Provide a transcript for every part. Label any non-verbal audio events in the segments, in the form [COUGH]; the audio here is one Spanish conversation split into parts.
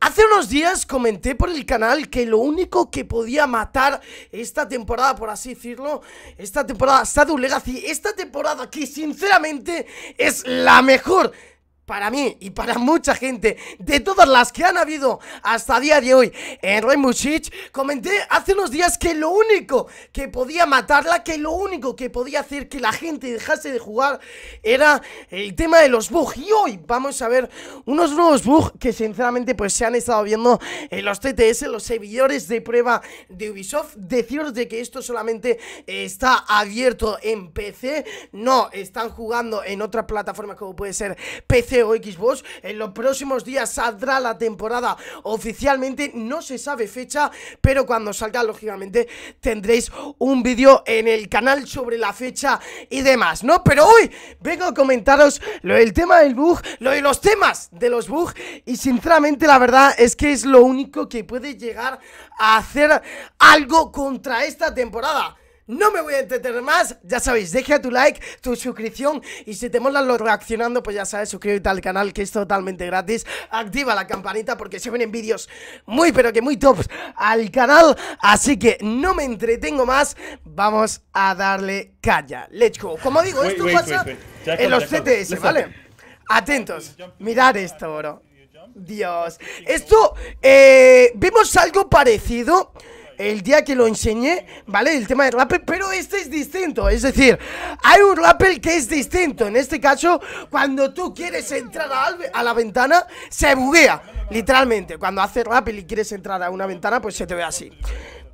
Hace unos días comenté por el canal que lo único que podía matar esta temporada, por así decirlo, esta temporada Shadow Legacy, esta temporada que sinceramente es la mejor para mí y para mucha gente, de todas las que han habido hasta día de hoy en Rainbow Six, comenté hace unos días que lo único que podía matarla, que lo único que podía hacer que la gente dejase de jugar era el tema de los bugs. Y hoy vamos a ver unos nuevos bugs que sinceramente pues se han estado viendo en los TTS, los servidores de prueba de Ubisoft. Deciros de que esto solamente está abierto en PC, no están jugando en otra Plataforma como puede ser PC Xbox. En los próximos días saldrá la temporada oficialmente, no se sabe fecha, pero cuando salga, lógicamente, tendréis un vídeo en el canal sobre la fecha y demás, ¿no? Pero hoy vengo a comentaros lo del tema del bug, lo de los temas de los bugs y sinceramente la verdad es que es lo único que puede llegar a hacer algo contra esta temporada. No me voy a entretener más. Ya sabéis, deja tu like, tu suscripción. Y si te mola lo reaccionando, pues ya sabes, suscríbete al canal que es totalmente gratis. Activa la campanita porque se vienen vídeos muy, pero que muy tops al canal. Así que no me entretengo más. Vamos a darle calla. Let's go. Como digo, esto pasa en los CTS, ¿vale? Atentos. Mirad esto, bro. Dios. Esto, eh, vimos algo parecido el día que lo enseñé, ¿vale? El tema del rapper, pero este es distinto. Es decir, hay un rappel que es distinto. En este caso, cuando tú quieres entrar a la ventana, se buguea. Literalmente, cuando haces rappel y quieres entrar a una ventana, pues se te ve así.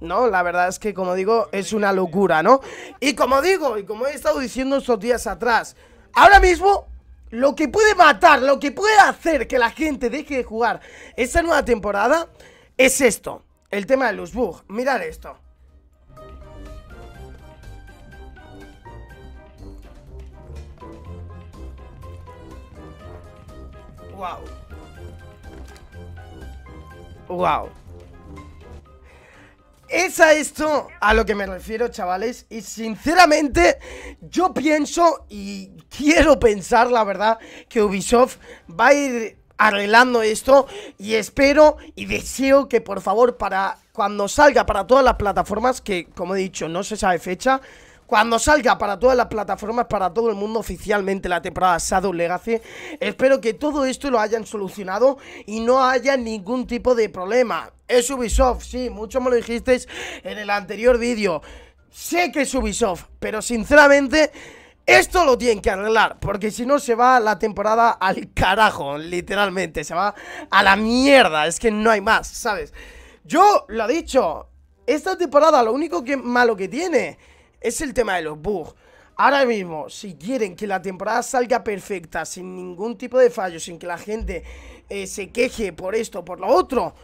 ¿no? La verdad es que, como digo, es una locura, ¿no? Y como digo, y como he estado diciendo estos días atrás, ahora mismo lo que puede matar, lo que puede hacer que la gente deje de jugar esta nueva temporada es esto. El tema de bugs. mirad esto. Wow. Wow. Es a esto a lo que me refiero, chavales. Y sinceramente, yo pienso y quiero pensar, la verdad, que Ubisoft va a ir arreglando esto y espero y deseo que por favor para cuando salga para todas las plataformas, que como he dicho no se sabe fecha, cuando salga para todas las plataformas, para todo el mundo oficialmente la temporada Shadow Legacy, espero que todo esto lo hayan solucionado y no haya ningún tipo de problema. Es Ubisoft, sí, mucho me lo dijisteis en el anterior vídeo. Sé que es Ubisoft, pero sinceramente... Esto lo tienen que arreglar, porque si no se va la temporada al carajo, literalmente, se va a la mierda, es que no hay más, ¿sabes? Yo, lo he dicho, esta temporada lo único que malo que tiene es el tema de los bugs. Ahora mismo, si quieren que la temporada salga perfecta, sin ningún tipo de fallo, sin que la gente eh, se queje por esto o por lo otro,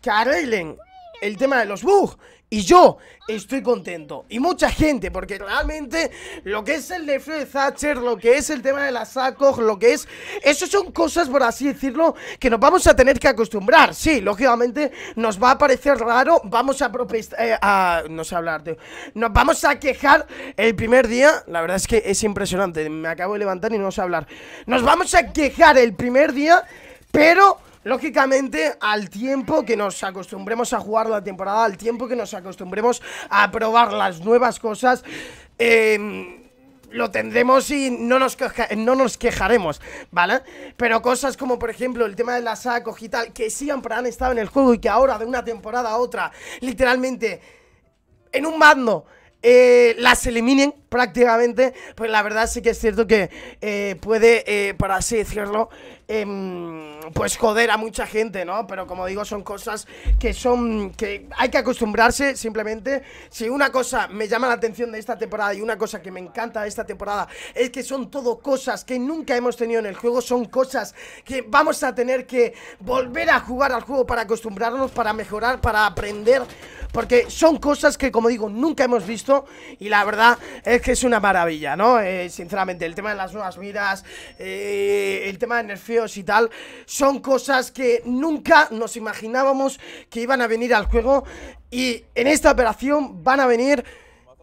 que arreglen el tema de los bugs. Y yo estoy contento. Y mucha gente, porque realmente lo que es el de Thatcher, lo que es el tema de las sacos, lo que es. Eso son cosas, por así decirlo, que nos vamos a tener que acostumbrar. Sí, lógicamente nos va a parecer raro. Vamos a. Eh, a no sé hablar, tío. Nos vamos a quejar el primer día. La verdad es que es impresionante. Me acabo de levantar y no sé hablar. Nos vamos a quejar el primer día, pero Lógicamente, al tiempo que nos acostumbremos a jugar la temporada, al tiempo que nos acostumbremos a probar las nuevas cosas, em, lo tendremos y no nos, no nos quejaremos, ¿vale? Pero cosas como, por ejemplo, el tema de la saga y tal, que siempre han estado en el juego y que ahora, de una temporada a otra, literalmente, en un mando, eh, las eliminen, prácticamente, pues la verdad sí que es cierto que eh, puede, eh, para así decirlo, em, pues joder a mucha gente, ¿no? Pero como digo, son cosas que son, que hay que acostumbrarse simplemente. Si una cosa me llama la atención de esta temporada y una cosa que me encanta de esta temporada es que son todo cosas que nunca hemos tenido en el juego, son cosas que vamos a tener que volver a jugar al juego para acostumbrarnos, para mejorar, para aprender, porque son cosas que como digo, nunca hemos visto y la verdad es es que es una maravilla, ¿no? Eh, sinceramente, el tema de las nuevas vidas eh, el tema de nerfeos y tal, son cosas que nunca nos imaginábamos que iban a venir al juego y en esta operación van a venir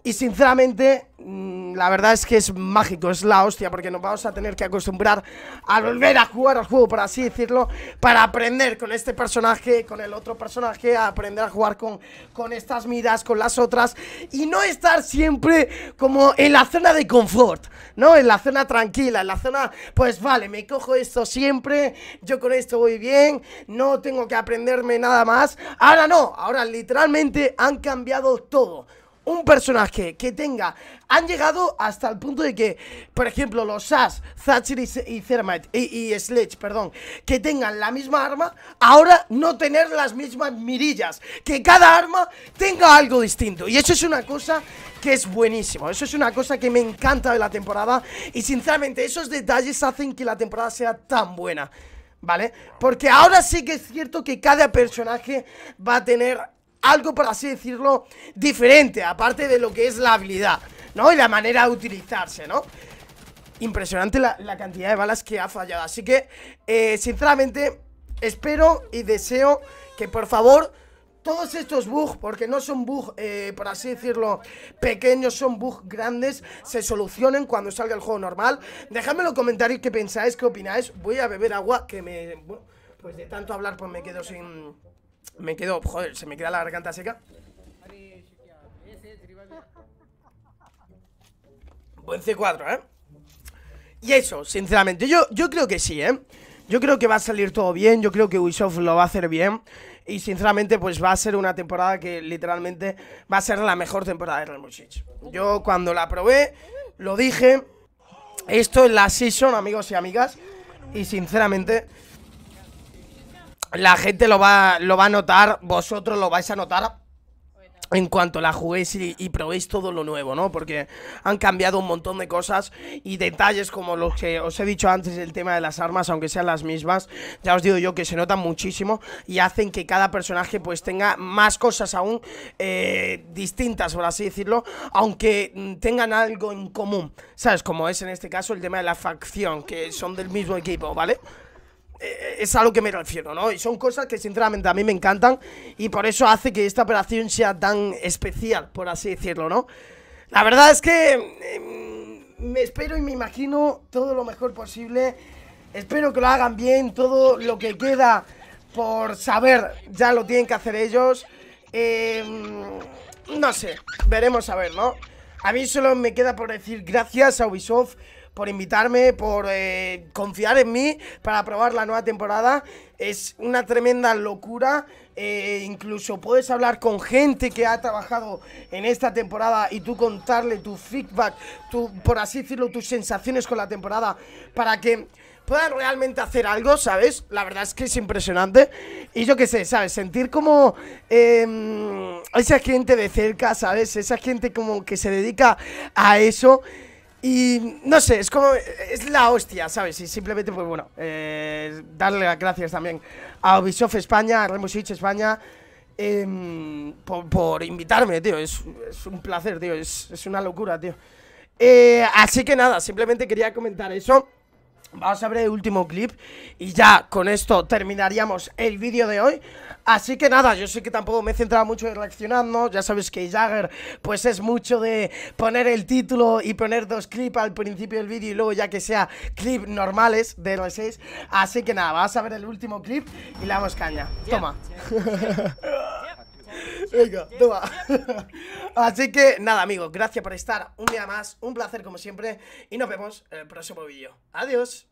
y sinceramente, mm, la verdad es que es mágico, es la hostia, porque nos vamos a tener que acostumbrar a volver a jugar al juego, por así decirlo, para aprender con este personaje, con el otro personaje, a aprender a jugar con, con estas miras, con las otras, y no estar siempre como en la zona de confort, ¿no? En la zona tranquila, en la zona, pues vale, me cojo esto siempre, yo con esto voy bien, no tengo que aprenderme nada más. Ahora no, ahora literalmente han cambiado todo un personaje que tenga... Han llegado hasta el punto de que, por ejemplo, los sas Thatcher y, y Sledge, perdón, que tengan la misma arma, ahora no tener las mismas mirillas. Que cada arma tenga algo distinto. Y eso es una cosa que es buenísimo. Eso es una cosa que me encanta de la temporada y sinceramente esos detalles hacen que la temporada sea tan buena. ¿Vale? Porque ahora sí que es cierto que cada personaje va a tener algo, por así decirlo, diferente, aparte de lo que es la habilidad, ¿no? Y la manera de utilizarse, ¿no? Impresionante la, cantidad de balas que ha fallado. Así que, eh, sinceramente, espero y deseo que, por favor, todos estos bugs, porque no son bugs, eh, por así decirlo, pequeños, son bugs grandes, se solucionen cuando salga el juego normal. Dejadme en los comentarios qué pensáis, qué opináis. Voy a beber agua, que me... pues de tanto hablar, pues me quedo sin... Me quedo, joder, se me queda la garganta seca Buen C4, ¿eh? Y eso, sinceramente, yo, yo creo que sí, ¿eh? Yo creo que va a salir todo bien, yo creo que Ubisoft lo va a hacer bien y sinceramente pues va a ser una temporada que literalmente va a ser la mejor temporada de Rainbow Yo cuando la probé, lo dije, esto es la season amigos y amigas y sinceramente la gente lo va, lo va a notar, vosotros lo vais a notar en cuanto la juguéis y, probéis todo lo nuevo, ¿no? Porque han cambiado un montón de cosas y detalles como los que os he dicho antes, el tema de las armas, aunque sean las mismas, ya os digo yo que se notan muchísimo y hacen que cada personaje pues tenga más cosas aún eh, distintas, por así decirlo, aunque tengan algo en común, ¿sabes? Como es en este caso el tema de la facción, que son del mismo equipo, ¿vale? vale eh, es algo que me refiero, ¿no? Y son cosas que sinceramente a mí me encantan y por eso hace que esta operación sea tan especial, por así decirlo, ¿no? La verdad es que em, me espero y me imagino todo lo mejor posible. Espero que lo hagan bien, todo lo que queda por saber ya lo tienen que hacer ellos. Em, no sé, veremos a ver, ¿no? A mí solo me queda por decir gracias a Ubisoft por invitarme, por eh, confiar en mí para probar la nueva temporada. Es una tremenda locura. Eh, incluso puedes hablar con gente que ha trabajado en esta temporada y tú contarle tu feedback, tu, por así decirlo, tus sensaciones con la temporada para que puedan realmente hacer algo, ¿sabes? La verdad es que es impresionante. Y yo qué sé, ¿sabes? Sentir como eh, esa gente de cerca, ¿sabes? Esa gente como que se dedica a eso. Y no sé, es como. Es la hostia, ¿sabes? Y simplemente, pues bueno, eh, darle las gracias también a Ubisoft España, a España, em, por, invitarme, tío. Es, un placer, tío. Es, una locura, tío. Eh, así que nada, simplemente quería comentar eso. Vamos a ver el último clip y ya con esto terminaríamos el vídeo de hoy. Así que nada, yo sé que tampoco me he centrado mucho en reaccionando, ya sabéis que Jagger pues es mucho de poner el título y poner dos clips al principio del vídeo y luego ya que sea clip normales de los 6. Así que nada, vamos a ver el último clip y le damos caña. Toma. [LAUGHS] Venga, toma. [LAUGHS] Así que nada, amigos, gracias por estar un día más, un placer como siempre y nos vemos en el próximo vídeo. Adiós.